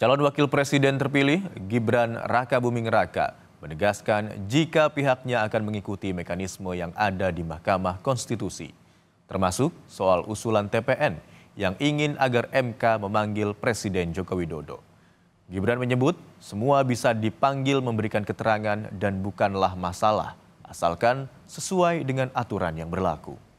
Calon Wakil Presiden terpilih Gibran Raka Buming Raka menegaskan jika pihaknya akan mengikuti mekanisme yang ada di Mahkamah Konstitusi, termasuk soal usulan TPN yang ingin agar MK memanggil Presiden Joko Widodo. Gibran menyebut semua bisa dipanggil memberikan keterangan dan bukanlah masalah, asalkan sesuai dengan aturan yang berlaku.